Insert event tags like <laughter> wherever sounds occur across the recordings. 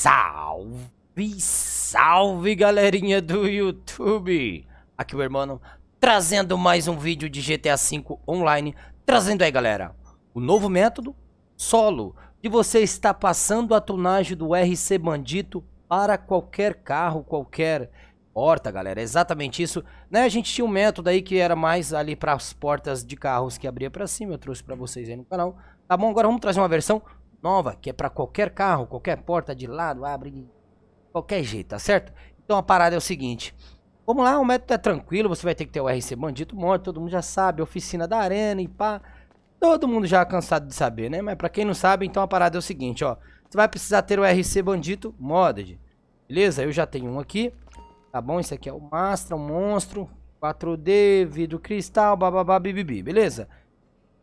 Salve, salve galerinha do YouTube! Aqui o irmão trazendo mais um vídeo de GTA V Online, trazendo aí galera, o novo método solo, de você estar passando a tunagem do RC Bandito para qualquer carro, qualquer porta, galera, é exatamente isso, né, a gente tinha um método aí que era mais ali para as portas de carros que abria para cima, eu trouxe para vocês aí no canal, tá bom? Agora vamos trazer uma versão nova, que é para qualquer carro, qualquer porta de lado, abre de qualquer jeito, tá certo? Então a parada é o seguinte. Vamos lá, o método é tranquilo, você vai ter que ter o RC Bandito Monte, todo mundo já sabe, oficina da arena e pá. Todo mundo já é cansado de saber, né? Mas para quem não sabe, então a parada é o seguinte, ó. Você vai precisar ter o RC Bandito Modded. Beleza? Eu já tenho um aqui. Tá bom? Esse aqui é o Mastra, o um monstro. 4D, vidro cristal, bababá, bibibi. Beleza?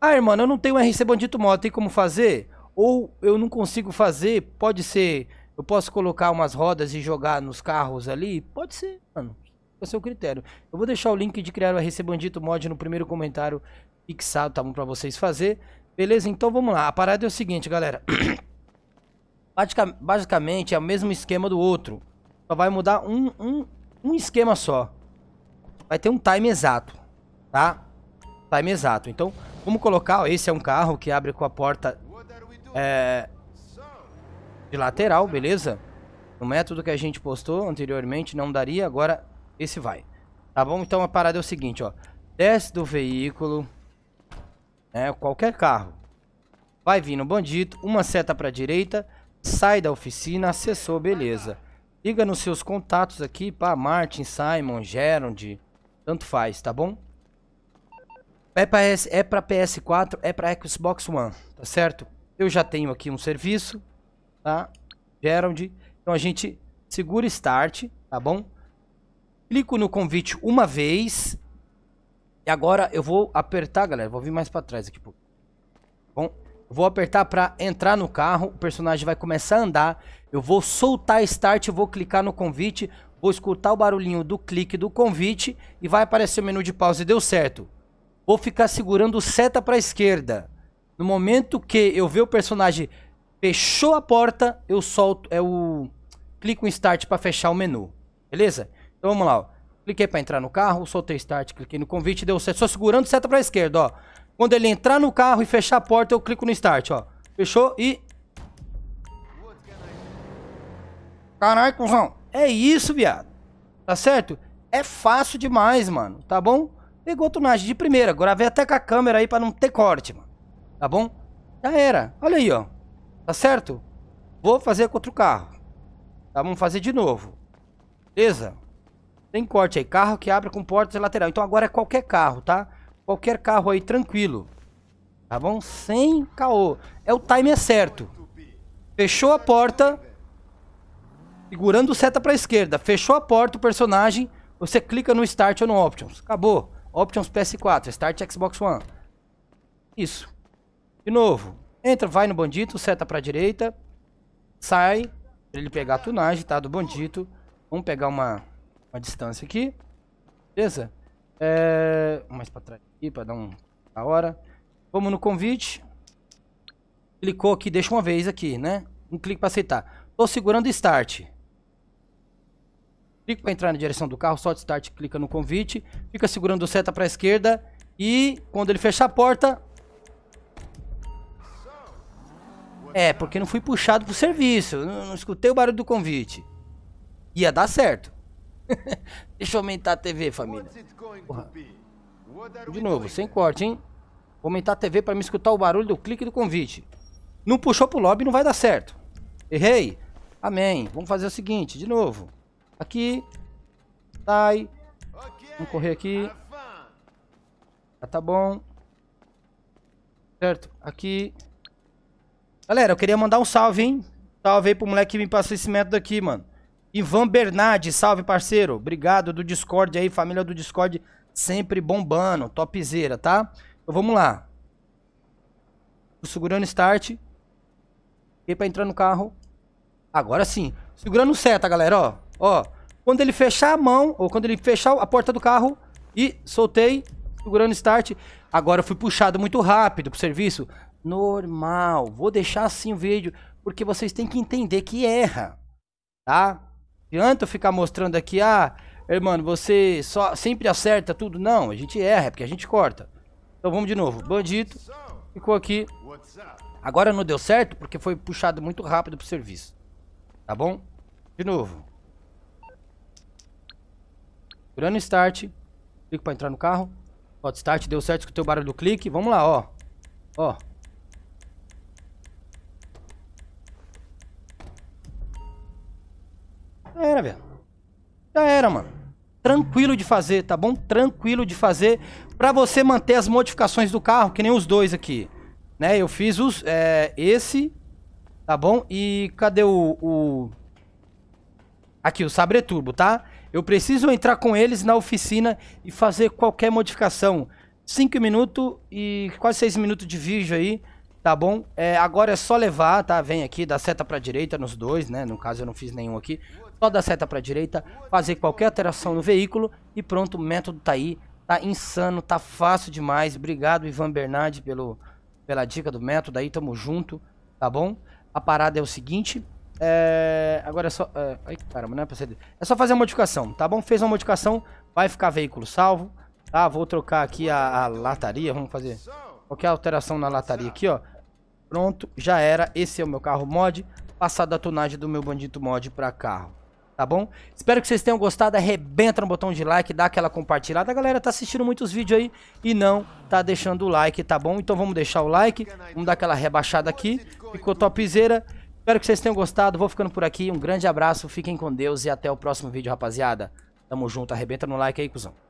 Ah, irmão, eu não tenho o RC Bandito Mod, tem como fazer? ou eu não consigo fazer, pode ser, eu posso colocar umas rodas e jogar nos carros ali? Pode ser, mano. É o seu critério. Eu vou deixar o link de criar o RC Bandito Mod no primeiro comentário fixado, tá bom, pra vocês fazer. Beleza? Então vamos lá. A parada é o seguinte, galera. <coughs> Basicamente é o mesmo esquema do outro. Só vai mudar um, um, um esquema só. Vai ter um time exato, tá? Time exato. Então, vamos colocar, ó, esse é um carro que abre com a porta é, de lateral, beleza? No método que a gente postou anteriormente não daria, agora esse vai. Tá bom? Então a parada é o seguinte, ó. Desce do veículo, né, qualquer carro. Vai vir no bandido, uma seta para direita, sai da oficina, acessou, beleza. Liga nos seus contatos aqui para Martin, Simon, Gerond, tanto faz, tá bom? É para é PS4, é para Xbox One, tá certo? Eu já tenho aqui um serviço, tá? Gerald. Então a gente segura Start, tá bom? Clico no convite uma vez. E agora eu vou apertar, galera. Vou vir mais para trás aqui. Bom, vou apertar para entrar no carro. O personagem vai começar a andar. Eu vou soltar Start, vou clicar no convite. Vou escutar o barulhinho do clique do convite. E vai aparecer o menu de pausa e deu certo. Vou ficar segurando seta para esquerda. No momento que eu ver o personagem fechou a porta, eu solto, é o clico em start para fechar o menu. Beleza? Então vamos lá, ó. Cliquei para entrar no carro, soltei start, cliquei no convite, deu certo. Só segurando seta para esquerda, ó. Quando ele entrar no carro e fechar a porta, eu clico no start, ó. Fechou e Caralho, cuzão. É isso, viado. Tá certo? É fácil demais, mano. Tá bom? Pegou a tunagem de primeira. Gravei até com a câmera aí pra não ter corte, mano. Tá bom? Já era. Olha aí, ó. Tá certo? Vou fazer com outro carro. Tá, vamos fazer de novo. Beleza? Tem corte aí. Carro que abre com portas e lateral. Então agora é qualquer carro, tá? Qualquer carro aí, tranquilo. Tá bom? Sem caô. É o timer é certo. Fechou a porta. Segurando seta pra esquerda. Fechou a porta, o personagem. Você clica no Start ou no Options. Acabou. Options PS4, Start Xbox One. Isso. De novo, entra, vai no bandido, seta pra direita, sai, pra ele pegar a tunagem, tá, do bandido. Vamos pegar uma, uma distância aqui, beleza? É, mais pra trás aqui, pra dar um a hora. Vamos no convite. Clicou aqui, deixa uma vez aqui, né? Um clique pra aceitar. Tô segurando Start. Clique para entrar na direção do carro, solta Start, clica no convite. Fica segurando seta para a esquerda. E quando ele fechar a porta, É, porque não fui puxado pro serviço, não, não escutei o barulho do convite. Ia dar certo. <laughs> Deixa eu aumentar a TV, família. De novo, sem corte, hein? Vou aumentar a TV para me escutar o barulho do clique do convite. Não puxou pro lobby, não vai dar certo. Errei. Amém. Vamos fazer o seguinte, de novo. Aqui. Sai. Vamos correr aqui. Já tá bom. Certo. Aqui. Galera, eu queria mandar um salve, hein? Salve aí pro moleque que me passou esse método aqui, mano. Ivan Bernardi, salve, parceiro. Obrigado do Discord aí, família do Discord sempre bombando, topzera, tá? Então vamos lá. Tô segurando start. Fiquei pra entrar no carro. Agora sim. Segurando o seta, galera, ó. Ó, quando ele fechar a mão, ou quando ele fechar a porta do carro e soltei, segurando start. Agora eu fui puxado muito rápido pro serviço normal. Vou deixar assim o vídeo, porque vocês têm que entender que erra, tá? Adianta eu ficar mostrando aqui, ah, irmão, você só sempre acerta tudo? Não, a gente erra, é porque a gente corta. Então vamos de novo. Bandido, ficou aqui. Agora não deu certo, porque foi puxado muito rápido pro serviço. Tá bom? De novo. Durando start. Clico pra entrar no carro. Hot start, deu certo, escutei o barulho do clique. Vamos lá, ó. Ó, Já era, velho. Já era, mano. Tranquilo de fazer, tá bom? Tranquilo de fazer para você manter as modificações do carro, que nem os dois aqui. Né? Eu fiz os, é, esse, tá bom? E cadê o, o... Aqui, o Sabre Turbo, tá? Eu preciso entrar com eles na oficina e fazer qualquer modificação. 5 minutos e quase 6 minutos de vídeo aí tá bom? É, agora é só levar, tá? Vem aqui, dá seta pra direita nos dois, né? No caso eu não fiz nenhum aqui. Só dá seta pra direita, fazer qualquer alteração no veículo e pronto, o método tá aí. Tá insano, tá fácil demais. Obrigado, Ivan Bernardi, pelo, pela dica do método aí. Tamo junto, tá bom? A parada é o seguinte... É, agora é só... É, ai, caramba, não é pra ser... É só fazer a modificação, tá bom? Fez uma modificação, vai ficar veículo salvo. Tá, vou trocar aqui a, a lataria, vamos fazer qualquer alteração na lataria aqui, ó. Pronto, já era. Esse é o meu carro mod. Passado a tunagem do meu bandido mod pra carro. Tá bom? Espero que vocês tenham gostado. Arrebenta no botão de like, dá aquela compartilhada. A galera tá assistindo muitos vídeos aí e não tá deixando o like, tá bom? Então vamos deixar o like. Vamos dar aquela rebaixada aqui. Ficou topzera. Espero que vocês tenham gostado. Vou ficando por aqui. Um grande abraço. Fiquem com Deus e até o próximo vídeo, rapaziada. Tamo junto. Arrebenta no like aí, cuzão.